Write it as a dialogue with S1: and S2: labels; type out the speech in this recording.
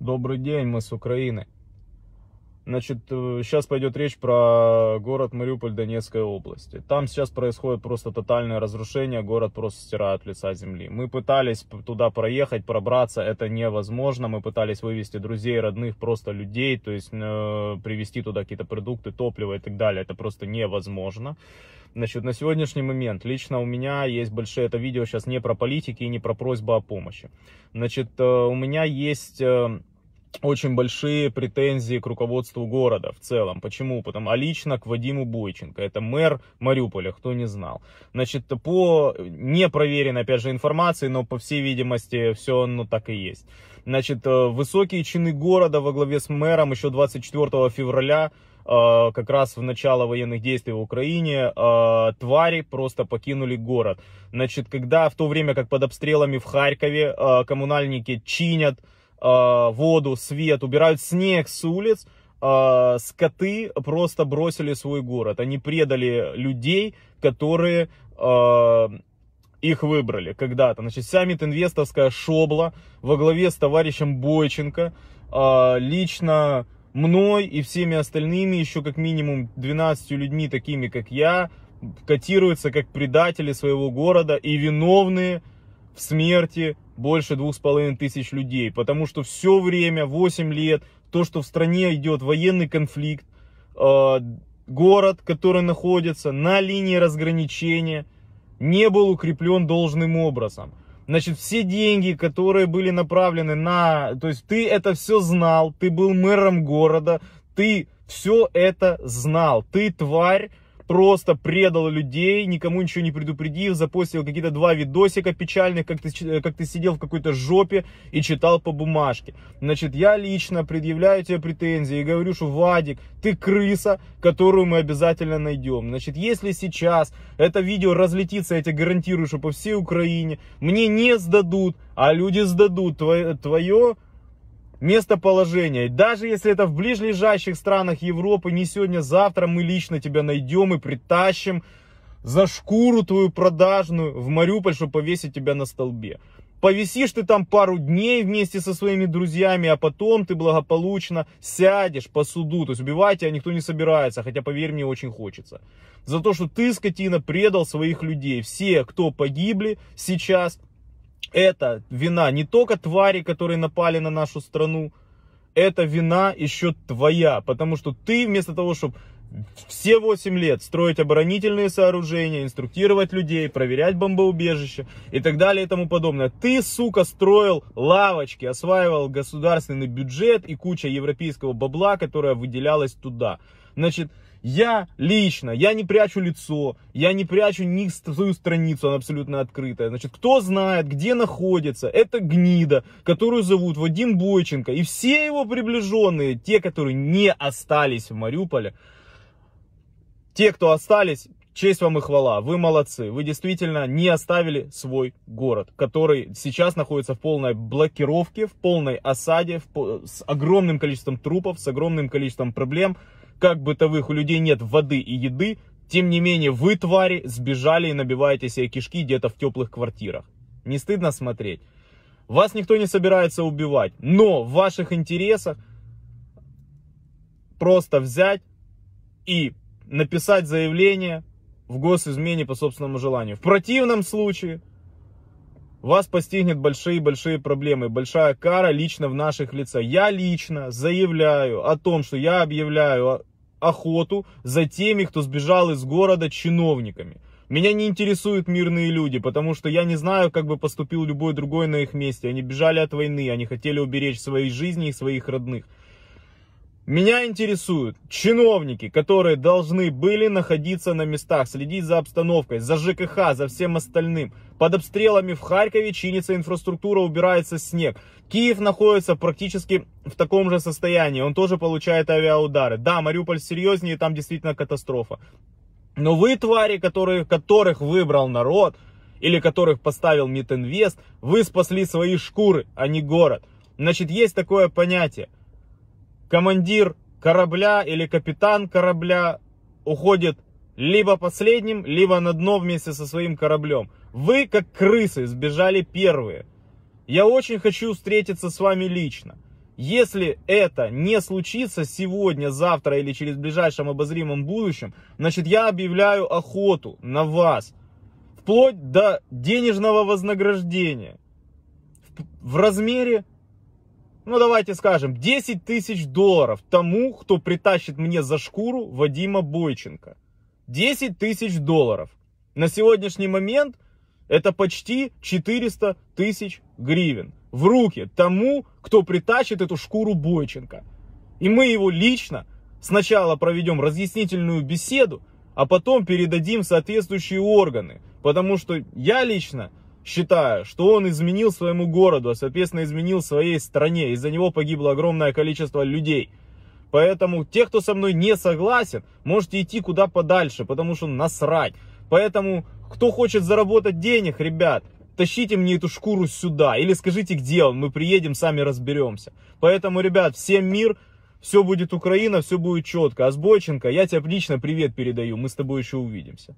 S1: Добрый день, мы с Украины. Значит, э, сейчас пойдет речь про город Мариуполь Донецкой области. Там сейчас происходит просто тотальное разрушение, город просто стирает лица земли. Мы пытались туда проехать, пробраться, это невозможно. Мы пытались вывести друзей, родных, просто людей, то есть э, привезти туда какие-то продукты, топливо и так далее. Это просто невозможно. Значит, на сегодняшний момент лично у меня есть большое это видео сейчас не про политики и не про просьбу о помощи. Значит, э, у меня есть... Э, очень большие претензии к руководству города в целом. Почему? Потому а лично к Вадиму Бойченко. Это мэр Мариуполя, кто не знал. Значит, по непроверенной, опять же, информации, но по всей видимости, все оно ну, так и есть. Значит, э, высокие чины города во главе с мэром еще 24 февраля э, как раз в начало военных действий в Украине, э, твари просто покинули город. Значит, когда в то время, как под обстрелами в Харькове коммунальники чинят а, воду, свет, убирают снег с улиц, а, скоты просто бросили свой город. Они предали людей, которые а, их выбрали когда-то. Значит, саммит инвестовская шобла во главе с товарищем Бойченко, лично мной и всеми остальными, еще как минимум 12 людьми, такими как я, котируются как предатели своего города и виновные в смерти больше двух с половиной тысяч людей, потому что все время, 8 лет, то, что в стране идет военный конфликт, э, город, который находится на линии разграничения, не был укреплен должным образом. Значит, все деньги, которые были направлены на... То есть ты это все знал, ты был мэром города, ты все это знал. Ты тварь, просто предал людей, никому ничего не предупредил, запостил какие-то два видосика печальных, как ты, э, как ты сидел в какой-то жопе и читал по бумажке. Значит, я лично предъявляю тебе претензии и говорю, что Вадик, ты крыса, которую мы обязательно найдем. Значит, если сейчас это видео разлетится, я тебе гарантирую, что по всей Украине, мне не сдадут, а люди сдадут твое, твое местоположение. Даже если это в ближайших странах Европы, не сегодня, завтра мы лично тебя найдем и притащим за шкуру твою продажную в Мариуполь, чтобы повесить тебя на столбе. Повисишь ты там пару дней вместе со своими друзьями, а потом ты благополучно сядешь по суду. То есть убивать тебя никто не собирается, хотя, поверь мне, очень хочется. За то, что ты, скотина, предал своих людей. Все, кто погибли сейчас, это вина не только твари, которые напали на нашу страну, это вина еще твоя, потому что ты вместо того, чтобы все 8 лет строить оборонительные сооружения, инструктировать людей, проверять бомбоубежища и так далее и тому подобное. Ты, сука, строил лавочки, осваивал государственный бюджет и куча европейского бабла, которая выделялась туда. Значит, я лично, я не прячу лицо, я не прячу ни свою страницу, она абсолютно открытая. Значит, кто знает, где находится, это гнида, которую зовут Вадим Бойченко. И все его приближенные, те, которые не остались в Мариуполе, те, кто остались, честь вам и хвала, вы молодцы, вы действительно не оставили свой город, который сейчас находится в полной блокировке, в полной осаде, в, с огромным количеством трупов, с огромным количеством проблем, как бытовых у людей нет воды и еды, тем не менее вы, твари, сбежали и набиваете себе кишки где-то в теплых квартирах. Не стыдно смотреть. Вас никто не собирается убивать, но в ваших интересах просто взять и написать заявление в госизмене по собственному желанию. В противном случае вас постигнет большие-большие проблемы, большая кара лично в наших лицах. Я лично заявляю о том, что я объявляю охоту за теми, кто сбежал из города чиновниками. Меня не интересуют мирные люди, потому что я не знаю, как бы поступил любой другой на их месте. Они бежали от войны, они хотели уберечь свои жизни и своих родных. Меня интересуют чиновники, которые должны были находиться на местах, следить за обстановкой, за ЖКХ, за всем остальным. Под обстрелами в Харькове чинится инфраструктура, убирается снег. Киев находится практически в таком же состоянии, он тоже получает авиаудары. Да, Мариуполь серьезнее, там действительно катастрофа. Но вы, твари, которые, которых выбрал народ, или которых поставил Митинвест, вы спасли свои шкуры, а не город. Значит, есть такое понятие – командир корабля или капитан корабля уходит либо последним, либо на дно вместе со своим кораблем. Вы, как крысы, сбежали первые. Я очень хочу встретиться с вами лично. Если это не случится сегодня, завтра или через ближайшем обозримом будущем, значит я объявляю охоту на вас. Вплоть до денежного вознаграждения. В размере ну давайте скажем, 10 тысяч долларов тому, кто притащит мне за шкуру Вадима Бойченко. 10 тысяч долларов. На сегодняшний момент это почти 400 тысяч гривен в руки тому, кто притащит эту шкуру Бойченко. И мы его лично сначала проведем разъяснительную беседу, а потом передадим соответствующие органы. Потому что я лично считаю, что он изменил своему городу, а соответственно изменил своей стране. Из-за него погибло огромное количество людей. Поэтому те, кто со мной не согласен, можете идти куда подальше, потому что насрать. Поэтому, кто хочет заработать денег, ребят, тащите мне эту шкуру сюда. Или скажите, где он, мы приедем, сами разберемся. Поэтому, ребят, всем мир, все будет Украина, все будет четко. Азбойченко, я тебе лично привет передаю, мы с тобой еще увидимся.